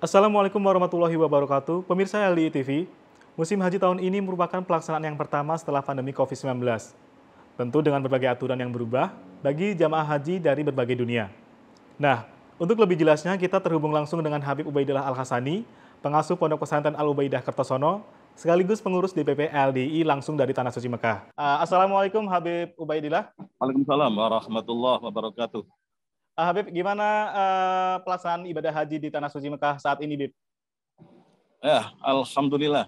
Assalamualaikum warahmatullahi wabarakatuh. Pemirsa LDI TV, musim haji tahun ini merupakan pelaksanaan yang pertama setelah pandemi COVID-19. Tentu dengan berbagai aturan yang berubah bagi jamaah haji dari berbagai dunia. Nah, untuk lebih jelasnya kita terhubung langsung dengan Habib Ubaidillah Al-Hasani, pengasuh Pondok Pesantren Al-Ubaidah Kertosono, sekaligus pengurus DPP LDI langsung dari Tanah Suci Mekah. Ah, Assalamualaikum Habib Ubaidillah. Waalaikumsalam warahmatullahi wabarakatuh. Uh, Habib, gimana uh, pelaksanaan ibadah haji di Tanah Suci Mekah saat ini, Bib? Ya, Alhamdulillah.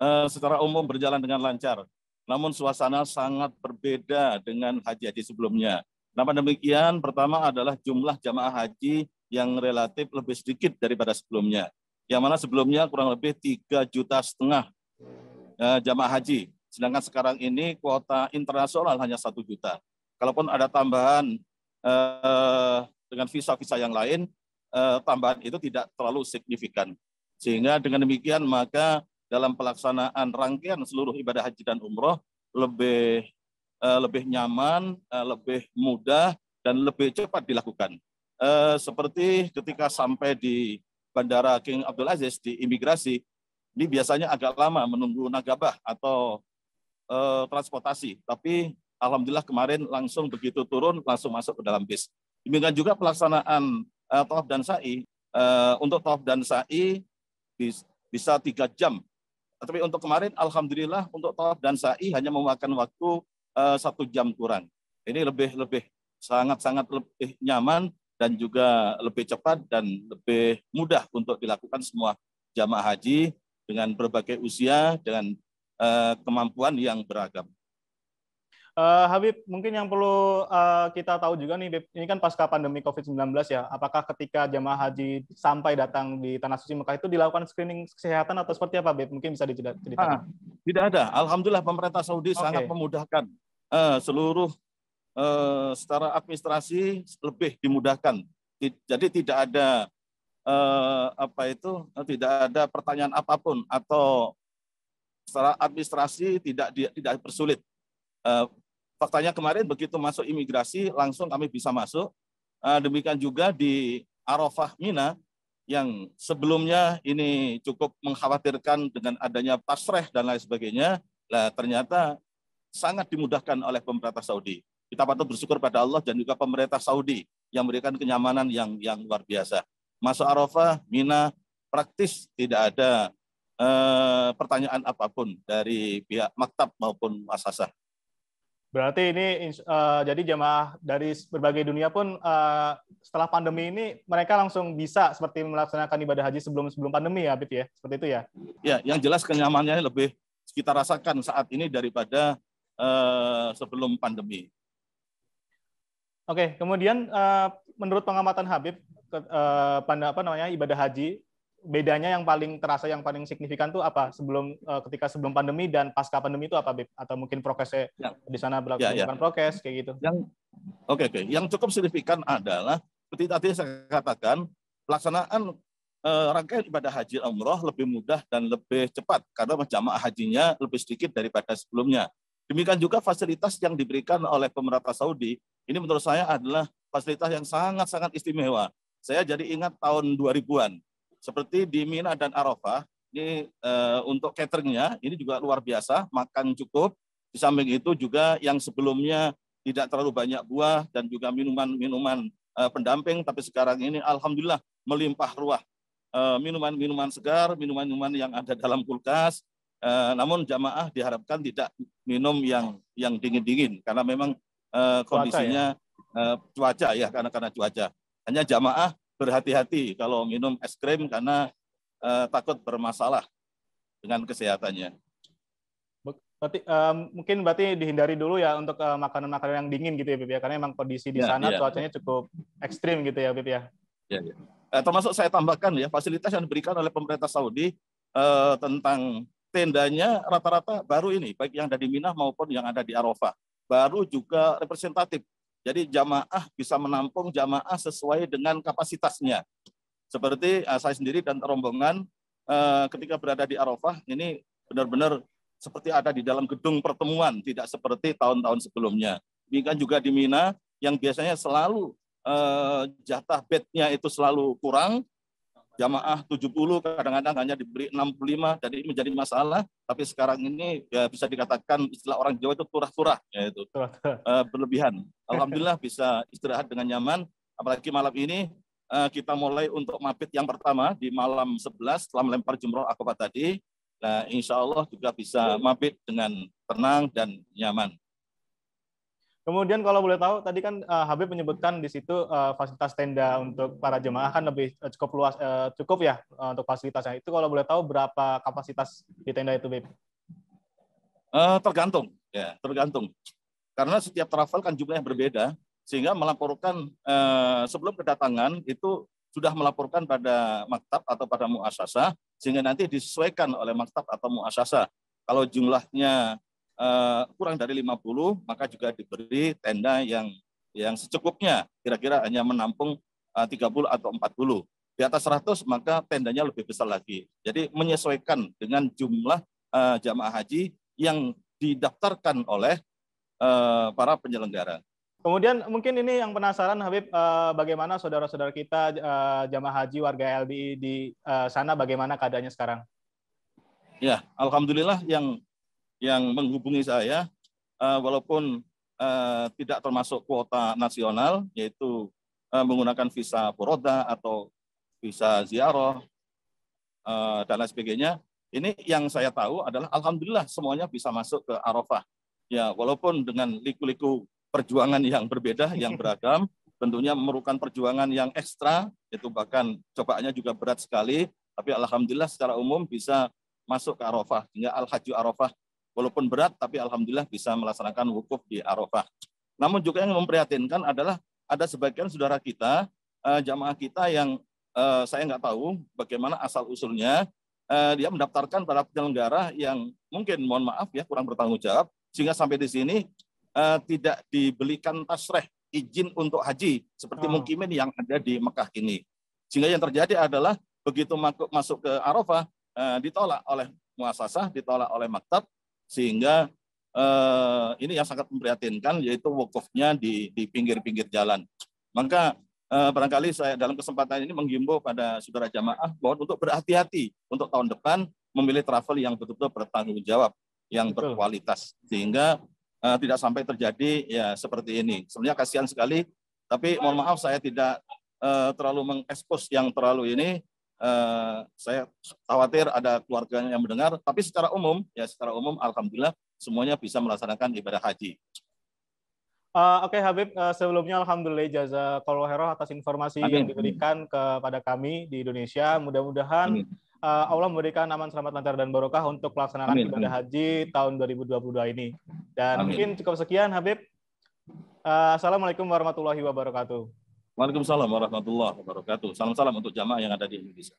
Uh, secara umum berjalan dengan lancar. Namun suasana sangat berbeda dengan haji-haji sebelumnya. Namun demikian? Pertama adalah jumlah jamaah haji yang relatif lebih sedikit daripada sebelumnya. Yang mana sebelumnya kurang lebih tiga juta setengah jamaah haji. Sedangkan sekarang ini kuota internasional hanya satu juta. Kalaupun ada tambahan eh, dengan visa-visa yang lain eh, tambahan itu tidak terlalu signifikan. Sehingga dengan demikian maka dalam pelaksanaan rangkaian seluruh ibadah haji dan umroh lebih eh, lebih nyaman, eh, lebih mudah dan lebih cepat dilakukan. Eh, seperti ketika sampai di Bandara King Abdul Aziz di imigrasi, ini biasanya agak lama menunggu nagabah atau eh, transportasi. Tapi Alhamdulillah kemarin langsung begitu turun langsung masuk ke dalam bis. Demikian juga pelaksanaan uh, tawaf dan sa'i. Uh, untuk tawaf dan sa'i bisa tiga jam. Tapi untuk kemarin alhamdulillah untuk tawaf dan sa'i hanya memakan waktu eh, satu jam kurang. Ini lebih lebih sangat-sangat lebih nyaman dan juga lebih cepat dan lebih mudah untuk dilakukan semua jamaah haji dengan berbagai usia dengan uh, kemampuan yang beragam. Uh, Habib, mungkin yang perlu uh, kita tahu juga nih, ini kan pasca pandemi COVID-19 ya, apakah ketika jemaah haji sampai datang di Tanah Suci Mekah itu dilakukan screening kesehatan atau seperti apa, Habib Mungkin bisa diceritakan. Ah, tidak ada. Alhamdulillah pemerintah Saudi okay. sangat memudahkan uh, seluruh uh, secara administrasi lebih dimudahkan. Jadi tidak ada uh, apa itu tidak ada pertanyaan apapun atau secara administrasi tidak tidak dipersulit. Faktanya kemarin begitu masuk imigrasi langsung kami bisa masuk. Eh, demikian juga di Arafah Mina yang sebelumnya ini cukup mengkhawatirkan dengan adanya pasreh dan lain sebagainya. lah ternyata sangat dimudahkan oleh pemerintah Saudi. Kita patut bersyukur pada Allah dan juga pemerintah Saudi yang memberikan kenyamanan yang yang luar biasa. Masuk Arafah, Mina, praktis tidak ada eh, pertanyaan apapun dari pihak maktab maupun asasah. Berarti ini uh, jadi jemaah dari berbagai dunia pun uh, setelah pandemi ini mereka langsung bisa seperti melaksanakan ibadah haji sebelum sebelum pandemi ya, Abid ya, seperti itu ya. Ya, yang jelas kenyamanannya lebih kita rasakan saat ini daripada uh, sebelum pandemi. Oke, kemudian uh, menurut pengamatan Habib, uh, apa namanya ibadah haji bedanya yang paling terasa yang paling signifikan tuh apa sebelum eh, ketika sebelum pandemi dan pasca pandemi itu apa Bip? atau mungkin prokesnya ya. di sana berlaku ya, ya. prokes kayak gitu yang oke okay, oke okay. yang cukup signifikan adalah seperti tadi saya katakan pelaksanaan eh, rangkaian ibadah haji umroh lebih mudah dan lebih cepat karena jamaah hajinya lebih sedikit daripada sebelumnya demikian juga fasilitas yang diberikan oleh pemerintah Saudi ini menurut saya adalah fasilitas yang sangat sangat istimewa saya jadi ingat tahun 2000-an seperti di Mina dan Arafah, ini uh, untuk cateringnya ini juga luar biasa, makan cukup. Di samping itu juga yang sebelumnya tidak terlalu banyak buah dan juga minuman-minuman uh, pendamping, tapi sekarang ini alhamdulillah melimpah ruah. Eh, minuman-minuman segar, minuman-minuman yang ada dalam kulkas. Namun jamaah diharapkan tidak minum yang yang dingin-dingin karena memang kondisinya cuaca ya, cuaca, ya karena karena cuaca. Hanya jamaah berhati-hati kalau minum es krim karena eh, takut bermasalah dengan kesehatannya. Berarti um, mungkin berarti dihindari dulu ya untuk makanan eh, makanan-makanan yang dingin gitu ya Bip, ya karena memang kondisi di ya, sana ya. cuacanya cukup ekstrim gitu ya Bip, ya. Ya, ya. Eh, termasuk saya tambahkan ya fasilitas yang diberikan oleh pemerintah Saudi eh, tentang tendanya rata-rata baru ini baik yang ada di Minah maupun yang ada di Arafah baru juga representatif jadi jamaah bisa menampung jamaah sesuai dengan kapasitasnya. Seperti eh, saya sendiri dan rombongan eh, ketika berada di Arafah ini benar-benar seperti ada di dalam gedung pertemuan, tidak seperti tahun-tahun sebelumnya. Demikian juga di Mina yang biasanya selalu eh, jatah bednya itu selalu kurang, jamaah 70 kadang-kadang hanya diberi 65 jadi menjadi masalah tapi sekarang ini ya bisa dikatakan istilah orang Jawa itu turah-turah yaitu uh, eh, berlebihan alhamdulillah bisa istirahat dengan nyaman apalagi malam ini uh, kita mulai untuk mabit yang pertama di malam 11 setelah melempar jumroh akobat tadi nah insya Allah juga bisa mabit dengan tenang dan nyaman Kemudian kalau boleh tahu, tadi kan uh, Habib menyebutkan di situ uh, fasilitas tenda untuk para jemaah kan lebih uh, cukup luas, uh, cukup ya uh, untuk fasilitasnya. Itu kalau boleh tahu berapa kapasitas di tenda itu, Habib? Uh, tergantung, ya tergantung. Karena setiap travel kan jumlahnya berbeda, sehingga melaporkan uh, sebelum kedatangan itu sudah melaporkan pada maktab atau pada muasasa, sehingga nanti disesuaikan oleh maktab atau muasasa. Kalau jumlahnya Eh, kurang dari 50 maka juga diberi tenda yang yang secukupnya kira-kira hanya menampung 30 eh, atau 40. Di atas 100 maka tendanya lebih besar lagi. Jadi menyesuaikan dengan jumlah eh, jamaah haji yang didaftarkan oleh para penyelenggara. Kemudian mungkin ini yang penasaran Habib bagaimana saudara-saudara kita jamaah haji warga LBI di sana bagaimana keadaannya sekarang? Ya, alhamdulillah yang yang menghubungi saya, eh, walaupun eh, tidak termasuk kuota nasional, yaitu eh, menggunakan visa boroda atau visa ziarah dan lain sebagainya. Ini yang saya tahu adalah alhamdulillah semuanya bisa masuk ke Arafah. Ya, walaupun dengan liku-liku perjuangan yang berbeda, yang beragam, tentunya memerlukan perjuangan yang ekstra, itu bahkan cobaannya juga berat sekali, tapi alhamdulillah secara umum bisa masuk ke Arafah, sehingga Al-Hajju Arafah Walaupun berat, tapi alhamdulillah bisa melaksanakan wukuf di Arafah. Namun juga yang memprihatinkan adalah ada sebagian saudara kita, eh, jamaah kita yang eh, saya nggak tahu bagaimana asal usulnya, eh, dia mendaftarkan para penyelenggara yang mungkin mohon maaf ya kurang bertanggung jawab sehingga sampai di sini tidak dibelikan tasreh izin untuk haji seperti oh. Hmm. mukimin yang ada di Mekah ini. Sehingga yang terjadi adalah begitu masuk ke Arafah ditolak oleh muasasah, ditolak oleh maktab, sehingga eh, ini yang sangat memprihatinkan yaitu wukufnya di di pinggir-pinggir jalan. Maka eh, barangkali saya dalam kesempatan ini menghimbau pada saudara jamaah bahwa untuk berhati-hati untuk tahun depan memilih travel yang betul-betul bertanggung jawab, yang Betul. berkualitas sehingga eh, tidak sampai terjadi ya seperti ini. Sebenarnya kasihan sekali, tapi mohon maaf saya tidak eh, terlalu mengekspos yang terlalu ini Eh, saya khawatir ada keluarganya yang mendengar, tapi secara umum ya secara umum alhamdulillah semuanya bisa melaksanakan ibadah haji. Uh, Oke okay, Habib, uh, sebelumnya Alhamdulillah jaza khairan atas informasi Amin. yang diberikan kepada kami di Indonesia. Mudah-mudahan uh, Allah memberikan aman, selamat, lancar, dan barokah untuk pelaksanaan Amin. ibadah haji tahun 2022 ini. Dan Amin. mungkin cukup sekian, Habib. Uh, Assalamualaikum warahmatullahi wabarakatuh. Waalaikumsalam warahmatullahi wabarakatuh. Salam-salam untuk jamaah yang ada di Indonesia.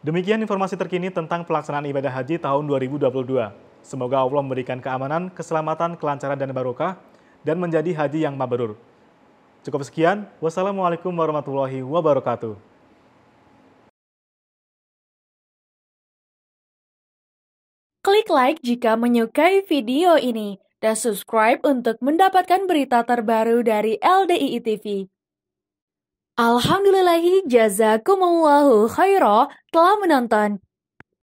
Demikian informasi terkini tentang pelaksanaan ibadah haji tahun 2022. Semoga Allah memberikan keamanan, keselamatan, kelancaran, dan barokah, dan menjadi haji yang mabrur. Cukup sekian. Wassalamualaikum warahmatullahi wabarakatuh. Klik like jika menyukai video ini dan subscribe untuk mendapatkan berita terbaru dari LDII TV. Alhamdulillahi jazakumullahu khairah telah menonton.